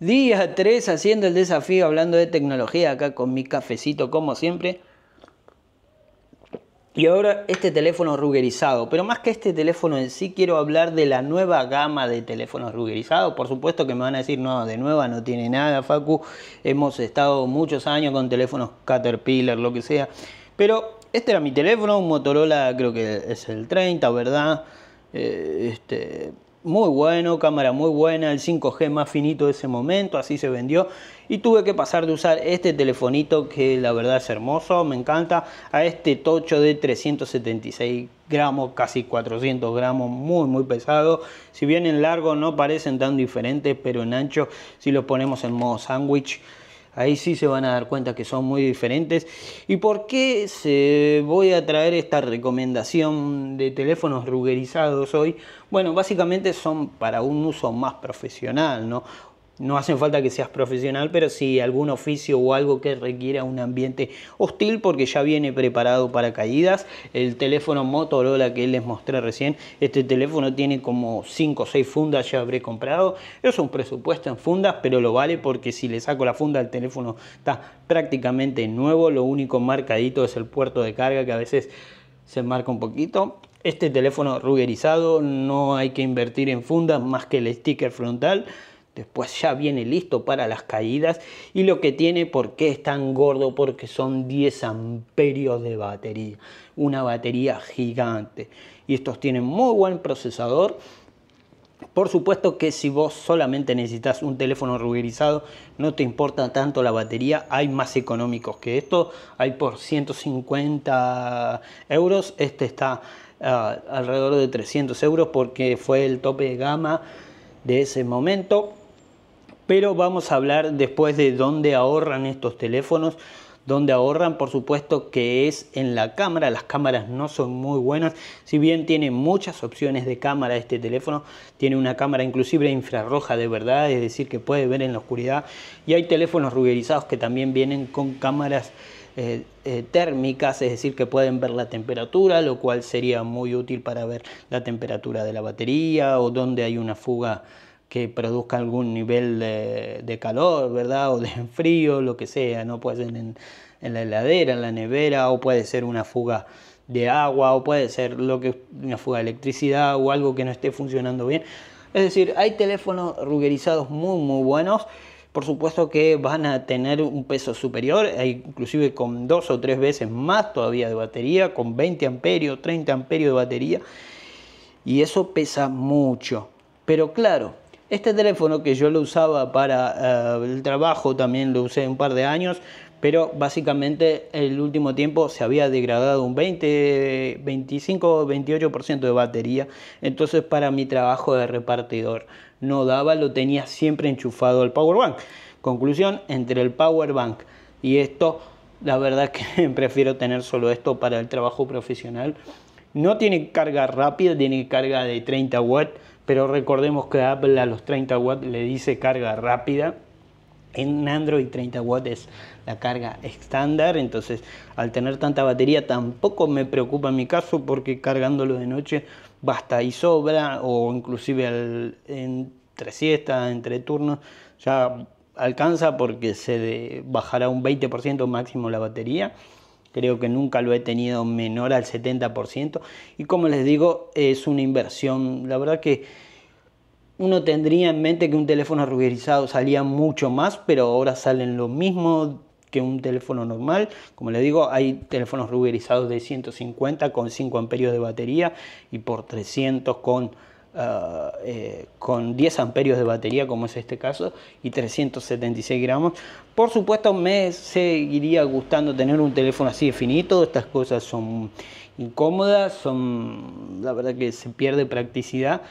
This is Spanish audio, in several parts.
Día 3 haciendo el desafío, hablando de tecnología, acá con mi cafecito como siempre. Y ahora este teléfono rugerizado, pero más que este teléfono en sí quiero hablar de la nueva gama de teléfonos rugerizados. Por supuesto que me van a decir, no, de nueva no tiene nada, Facu. Hemos estado muchos años con teléfonos Caterpillar, lo que sea. Pero este era mi teléfono, un Motorola creo que es el 30, ¿verdad? Eh, este, muy bueno, cámara muy buena, el 5G más finito de ese momento, así se vendió. Y tuve que pasar de usar este telefonito que la verdad es hermoso, me encanta, a este tocho de 376 gramos, casi 400 gramos, muy muy pesado. Si bien en largo no parecen tan diferentes, pero en ancho, si lo ponemos en modo sándwich, Ahí sí se van a dar cuenta que son muy diferentes. ¿Y por qué se voy a traer esta recomendación de teléfonos rugerizados hoy? Bueno, básicamente son para un uso más profesional, ¿no? No hace falta que seas profesional, pero si algún oficio o algo que requiera un ambiente hostil porque ya viene preparado para caídas. El teléfono Motorola que les mostré recién, este teléfono tiene como 5 o 6 fundas, ya habré comprado. Es un presupuesto en fundas, pero lo vale porque si le saco la funda el teléfono está prácticamente nuevo. Lo único marcadito es el puerto de carga que a veces se marca un poquito. Este teléfono rugerizado, no hay que invertir en fundas más que el sticker frontal. Después ya viene listo para las caídas y lo que tiene, ¿por qué es tan gordo? Porque son 10 amperios de batería, una batería gigante. Y estos tienen muy buen procesador. Por supuesto que si vos solamente necesitas un teléfono ruberizado, no te importa tanto la batería, hay más económicos que esto, hay por 150 euros, este está ah, alrededor de 300 euros porque fue el tope de gama de ese momento pero vamos a hablar después de dónde ahorran estos teléfonos. dónde ahorran, por supuesto, que es en la cámara. Las cámaras no son muy buenas. Si bien tiene muchas opciones de cámara este teléfono, tiene una cámara inclusive infrarroja de verdad, es decir, que puede ver en la oscuridad. Y hay teléfonos rugerizados que también vienen con cámaras eh, eh, térmicas, es decir, que pueden ver la temperatura, lo cual sería muy útil para ver la temperatura de la batería o dónde hay una fuga que produzca algún nivel de, calor, ¿verdad? O de frío, lo que sea, ¿no? Puede ser en, la heladera, en la nevera, o puede ser una fuga de agua, o puede ser lo que, una fuga de electricidad o algo que no esté funcionando bien. Es decir, hay teléfonos rugerizados muy, muy buenos. Por supuesto que van a tener un peso superior, e inclusive con dos o tres veces más todavía de batería, con 20 amperios, 30 amperios de batería. Y eso pesa mucho. Pero claro, este teléfono que yo lo usaba para eh, el trabajo también lo usé un par de años, pero básicamente el último tiempo se había degradado un 20, 25, 28% de batería. Entonces para mi trabajo de repartidor no daba, lo tenía siempre enchufado al power bank. Conclusión, entre el power bank y esto, la verdad que prefiero tener solo esto para el trabajo profesional. No tiene carga rápida, tiene carga de 30 watts pero recordemos que Apple a los 30 watts le dice carga rápida. En Android 30 watts es la carga estándar, entonces al tener tanta batería tampoco me preocupa en mi caso porque cargándolo de noche basta y sobra o inclusive entre siestas, entre turnos, ya alcanza porque se bajará un 20% máximo la batería creo que nunca lo he tenido menor al 70%. Y como les digo, es una inversión. La verdad que uno tendría en mente que un teléfono rugerizado salía mucho más, pero ahora salen lo mismo que un teléfono normal. Como les digo, hay teléfonos rugerizados de 150 con 5 amperios de batería y por 300 con eh, con 10 amperios de batería, como es este caso, y 376 gramos. Por supuesto, me seguiría gustando tener un teléfono así de finito. Estas cosas son incómodas, son la verdad que se pierde practicidad.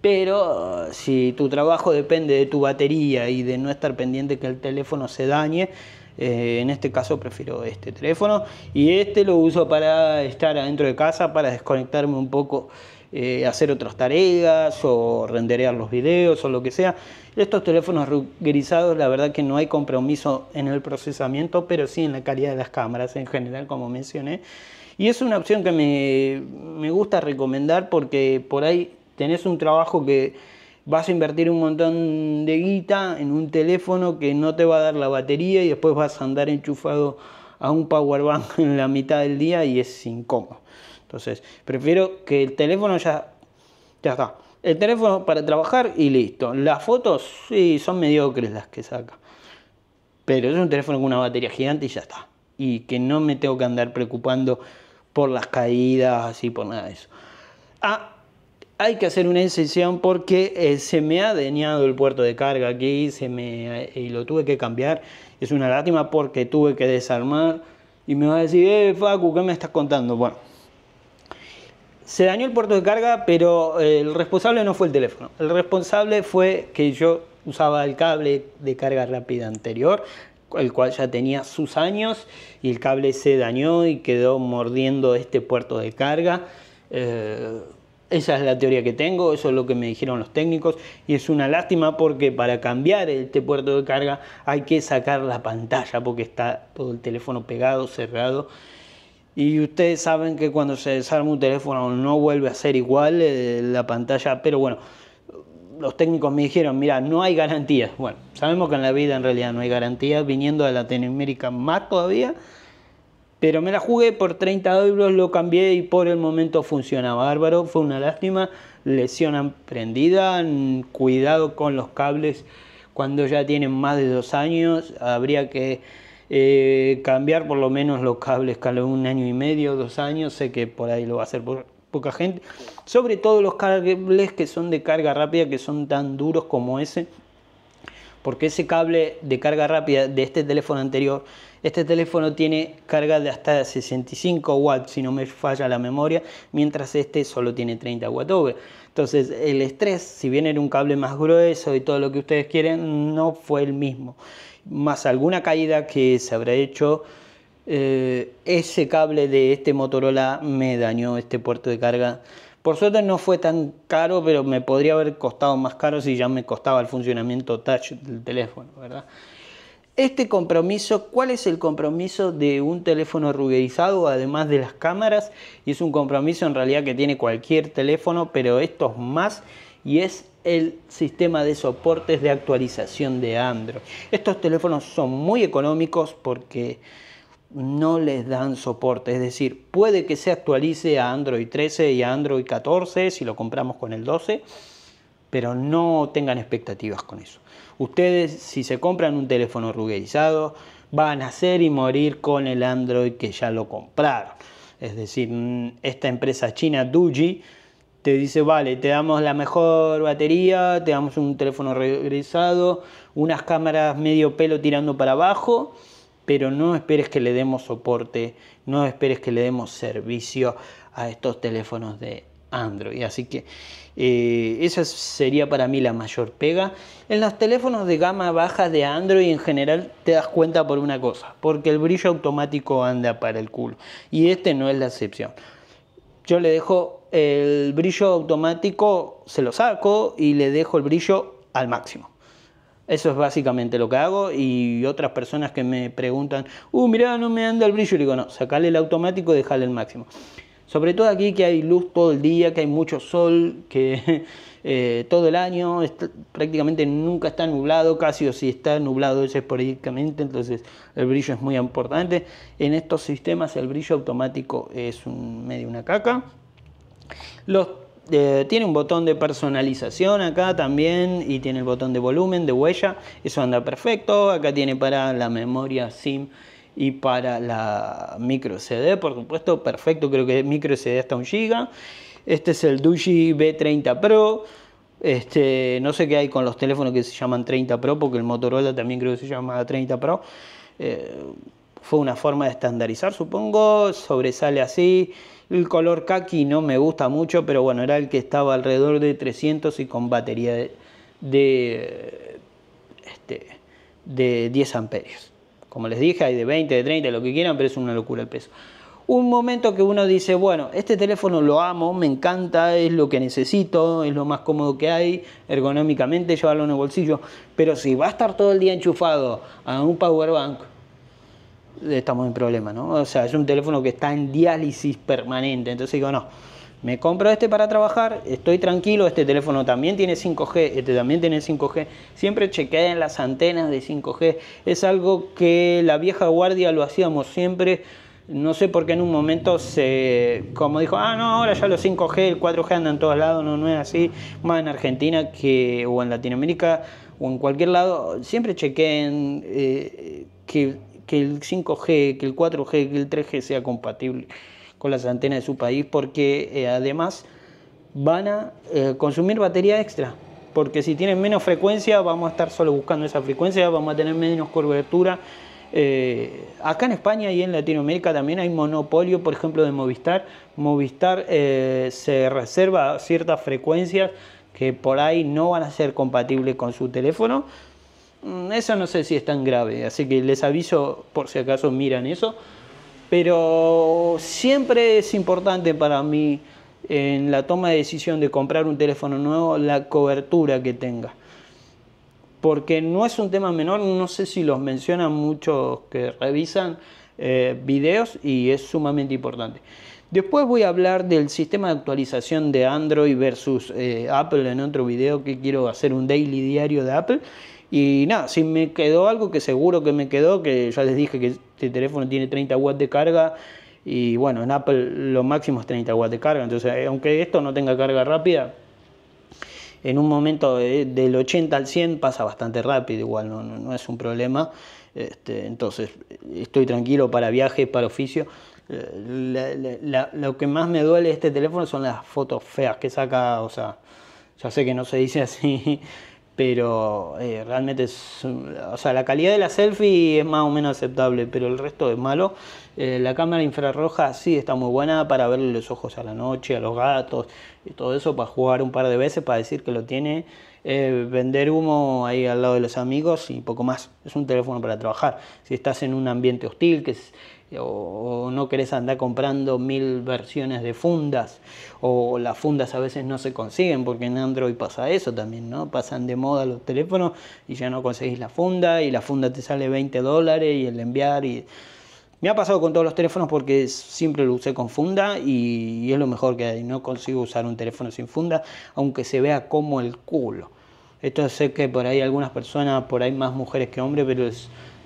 Pero eh, si tu trabajo depende de tu batería y de no estar pendiente que el teléfono se dañe, eh, en este caso prefiero este teléfono y este lo uso para estar adentro de casa, para desconectarme un poco eh, hacer otras tareas o renderear los videos o lo que sea. Estos teléfonos rugerizados, la verdad que no hay compromiso en el procesamiento, pero sí en la calidad de las cámaras en general, como mencioné. Y es una opción que me, me gusta recomendar porque por ahí tenés un trabajo que vas a invertir un montón de guita en un teléfono que no te va a dar la batería y después vas a andar enchufado a un power bank en la mitad del día y es incómodo. Entonces, prefiero que el teléfono ya, ya está. El teléfono para trabajar y listo. Las fotos sí son mediocres las que saca. Pero es un teléfono con una batería gigante y ya está. Y que no me tengo que andar preocupando por las caídas y por nada de eso. Ah, hay que hacer una excepción porque eh, se me ha dañado el puerto de carga aquí se me, eh, y lo tuve que cambiar. Es una lástima porque tuve que desarmar y me va a decir, eh, Facu, ¿qué me estás contando? Bueno, se dañó el puerto de carga, pero eh, el responsable no fue el teléfono. El responsable fue que yo usaba el cable de carga rápida anterior, el cual ya tenía sus años, y el cable se dañó y quedó mordiendo este puerto de carga. Eh, esa es la teoría que tengo, eso es lo que me dijeron los técnicos y es una lástima porque para cambiar este puerto de carga hay que sacar la pantalla porque está todo el teléfono pegado, cerrado y ustedes saben que cuando se desarma un teléfono no vuelve a ser igual eh, la pantalla, pero bueno, los técnicos me dijeron, mira, no hay garantías. Bueno, sabemos que en la vida en realidad no hay garantías, viniendo de Latinoamérica más todavía, pero me la jugué por 30 euros, lo cambié y por el momento funciona bárbaro, fue una lástima, lesión prendida, cuidado con los cables cuando ya tienen más de dos años, habría que eh, cambiar por lo menos los cables cada un año y medio, dos años, sé que por ahí lo va a hacer poca gente, sobre todo los cables que son de carga rápida, que son tan duros como ese, porque ese cable de carga rápida de este teléfono anterior este teléfono tiene carga de hasta 65 watts, si no me falla la memoria, mientras este solo tiene 30 watts. Entonces el estrés, si bien era un cable más grueso y todo lo que ustedes quieren, no fue el mismo. Más alguna caída que se habrá hecho, eh, ese cable de este Motorola me dañó este puerto de carga. Por suerte no fue tan caro, pero me podría haber costado más caro si ya me costaba el funcionamiento touch del teléfono, ¿verdad? Este compromiso, ¿cuál es el compromiso de un teléfono ruguerizado además de las cámaras? Y es un compromiso en realidad que tiene cualquier teléfono, pero estos más y es el sistema de soportes de actualización de Android. Estos teléfonos son muy económicos porque no les dan soporte, es decir, puede que se actualice a Android 13 y a Android 14 si lo compramos con el 12 pero no tengan expectativas con eso. Ustedes, si se compran un teléfono ruguerizado, van a hacer y morir con el Android que ya lo compraron. Es decir, mm, esta empresa china, Duji, te dice, vale, te damos la mejor batería, te damos un teléfono regresado, unas cámaras medio pelo tirando para abajo, pero no esperes que le demos soporte, no esperes que le demos servicio a estos teléfonos de Android. Así que eh, esa sería para mí la mayor pega. En los teléfonos de gama baja de Android en general te das cuenta por una cosa, porque el brillo automático anda para el culo. Y este no es la excepción. Yo le dejo el brillo automático, se lo saco y le dejo el brillo al máximo. Eso es básicamente lo que hago y otras personas que me preguntan, uh, mirá, no me anda el brillo, le digo, no, sacale el automático y dejale el máximo. Sobre todo aquí que hay luz todo el día, que hay mucho sol, que eh, todo el año prácticamente nunca está nublado, casi o si está nublado es esporádicamente, entonces el brillo es muy importante. En estos sistemas el brillo automático es medio una caca. Eh, tiene un botón de personalización acá también y tiene el botón de volumen, de huella, eso anda perfecto. Acá tiene para la memoria SIM y para la micro CD, por supuesto, perfecto, creo que micro CD hasta un giga. Este es el Duji B30 Pro. Este, no sé qué hay con los teléfonos que se llaman 30 Pro, porque el Motorola también creo que se llama 30 Pro. Eh, fue una forma de estandarizar, supongo. Sobresale así. El color kaki no me gusta mucho, pero bueno, era el que estaba alrededor de 300 y con batería de, de 10 este, amperios. Como les dije, hay de 20, de 30, lo que quieran, pero es una locura el peso. Un momento que uno dice, bueno, este teléfono lo amo, me encanta, es lo que necesito, es lo más cómodo que hay, ergonómicamente llevarlo en el bolsillo, pero si va a estar todo el día enchufado a un power bank, estamos en problema, ¿no? O sea, es un teléfono que está en diálisis permanente, entonces digo, no me compro este para trabajar, estoy tranquilo, este teléfono también tiene 5G, este también tiene 5G. Siempre chequeen las antenas de 5G. Es algo que la vieja guardia lo hacíamos siempre. No sé por qué en un momento se, como dijo, ah, no, ahora ya los 5G, el 4G andan en todos lados, no, no es así. Más en Argentina que, o en Latinoamérica o en cualquier lado, siempre chequeen eh, que el 5G, que el 4G, que el 3G sea compatible con las antenas de su país porque eh, además van a eh, consumir batería extra. Porque si tienen menos frecuencia, vamos a estar solo buscando esa frecuencia, vamos a tener menos cobertura. Eh, acá en España y en Latinoamérica también hay monopolio, por ejemplo, de Movistar. Movistar se reserva ciertas frecuencias que por ahí no van a ser compatibles con su teléfono. Mm, eso no sé si es tan grave, así que les aviso por si acaso miran eso. Pero siempre es importante para mí en la toma de decisión de comprar un teléfono nuevo la cobertura que tenga. Porque no es un tema menor, no sé si los mencionan muchos que revisan eh, videos y es sumamente importante. Después voy a hablar del sistema de actualización de Android versus eh, Apple en otro video que quiero hacer un daily diario de Apple. Y nada, si me quedó algo que seguro que me quedó, que ya les dije que este teléfono tiene 30 watts de carga y bueno, en Apple lo máximo es 30 watts de carga, entonces eh, aunque esto no tenga carga rápida, en un momento del 80 al 100 pasa bastante rápido, igual no, es un problema, este, entonces estoy tranquilo para viajes, para oficio. Eh, lo que más me duele de este teléfono son las fotos feas que saca, o sea, ya sé que no se dice así, pero eh, realmente es, o sea, la calidad de la selfie es más o menos aceptable, pero el resto es malo eh, la cámara infrarroja sí está muy buena para verle los ojos a la noche, a los gatos y todo eso, para jugar un par de veces, para decir que lo tiene. Eh, vender humo ahí al lado de los amigos y poco más. Es un teléfono para trabajar. Si estás en un ambiente hostil que o, no querés andar comprando mil versiones de fundas, o las fundas a veces no se consiguen, porque en Android pasa eso también, ¿no? Pasan de moda los teléfonos y ya no conseguís la funda, y la funda te sale 20 dólares y el enviar y me ha pasado con todos los teléfonos porque siempre lo usé con funda y, es lo mejor que hay. No consigo usar un teléfono sin funda, aunque se vea como el culo. Esto sé que por ahí algunas personas, por ahí más mujeres que hombres, pero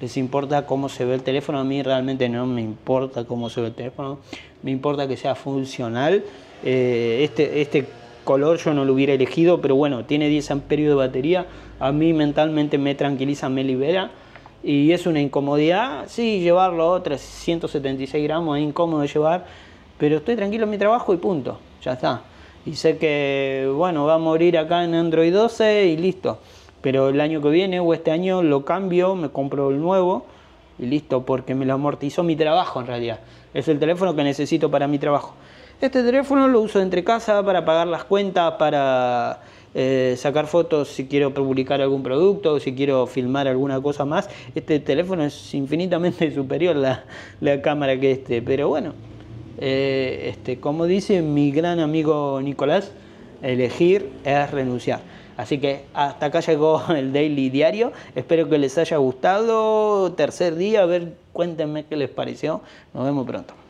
les, importa cómo se ve el teléfono. A mí realmente no me importa cómo se ve el teléfono, me importa que sea funcional. Eh, este, este color yo no lo hubiera elegido, pero bueno, tiene 10 amperios de batería. A mí mentalmente me tranquiliza, me libera y es una incomodidad. Sí, llevarlo a 376 gramos es incómodo llevar, pero estoy tranquilo en mi trabajo y punto, ya está. Y sé que, bueno, va a morir acá en Android 12 y listo. Pero el año que viene o este año lo cambio, me compro el nuevo y listo, porque me lo amortizó mi trabajo en realidad. Es el teléfono que necesito para mi trabajo. Este teléfono lo uso entre casa para pagar las cuentas, para eh, sacar fotos si quiero publicar algún producto, si quiero filmar alguna cosa más. Este teléfono es infinitamente superior la, la cámara que este, pero bueno, eh, este, como dice mi gran amigo Nicolás, elegir es renunciar. Así que hasta acá llegó el Daily Diario. Espero que les haya gustado. Tercer día, a ver, cuéntenme qué les pareció. Nos vemos pronto.